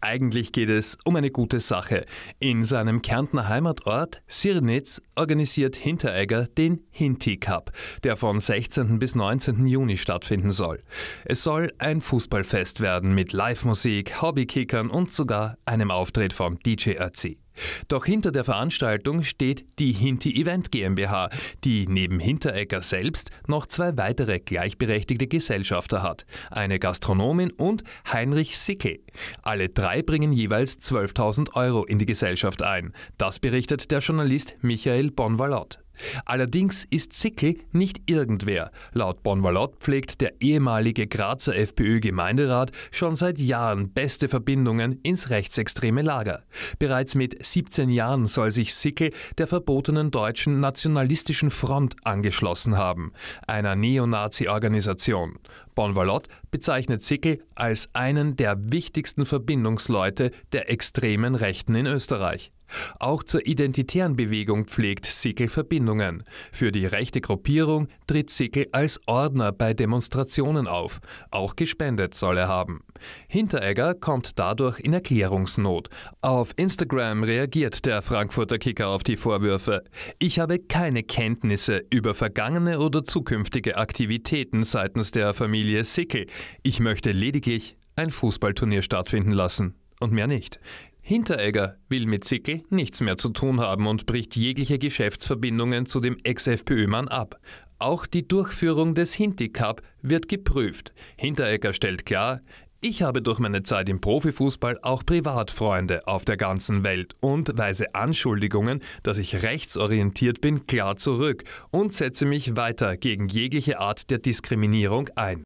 Eigentlich geht es um eine gute Sache. In seinem Kärntner Heimatort Sirnitz organisiert Hinteregger den Hinti Cup, der von 16. bis 19. Juni stattfinden soll. Es soll ein Fußballfest werden mit Live-Musik, Hobbykickern und sogar einem Auftritt vom DJ Ötzi. Doch hinter der Veranstaltung steht die Hinti Event GmbH, die neben Hinteregger selbst noch zwei weitere gleichberechtigte Gesellschafter hat, eine Gastronomin und Heinrich Sickel. Alle drei bringen jeweils 12.000 Euro in die Gesellschaft ein. Das berichtet der Journalist Michael Bonvalot. Allerdings ist Sickel nicht irgendwer. Laut Bonvalot pflegt der ehemalige Grazer FPÖ-Gemeinderat schon seit Jahren beste Verbindungen ins rechtsextreme Lager. Bereits mit 17 Jahren soll sich Sickel der verbotenen deutschen nationalistischen Front angeschlossen haben, einer Neonazi-Organisation. Bonvalot bezeichnet Sickel als einen der wichtigsten Verbindungsleute der extremen Rechten in Österreich. Auch zur identitären Bewegung pflegt Sickel Verbindungen. Für die rechte Gruppierung tritt Sickel als Ordner bei Demonstrationen auf. Auch gespendet soll er haben. Hinteregger kommt dadurch in Erklärungsnot. Auf Instagram reagiert der Frankfurter Kicker auf die Vorwürfe. Ich habe keine Kenntnisse über vergangene oder zukünftige Aktivitäten seitens der Familie Sickel. Ich möchte lediglich ein Fußballturnier stattfinden lassen und mehr nicht. Hinteregger will mit Sickel nichts mehr zu tun haben und bricht jegliche Geschäftsverbindungen zu dem Ex-FPÖ-Mann ab. Auch die Durchführung des Hinti-Cup wird geprüft. Hinteregger stellt klar, ich habe durch meine Zeit im Profifußball auch Privatfreunde auf der ganzen Welt und weise Anschuldigungen, dass ich rechtsorientiert bin, klar zurück und setze mich weiter gegen jegliche Art der Diskriminierung ein.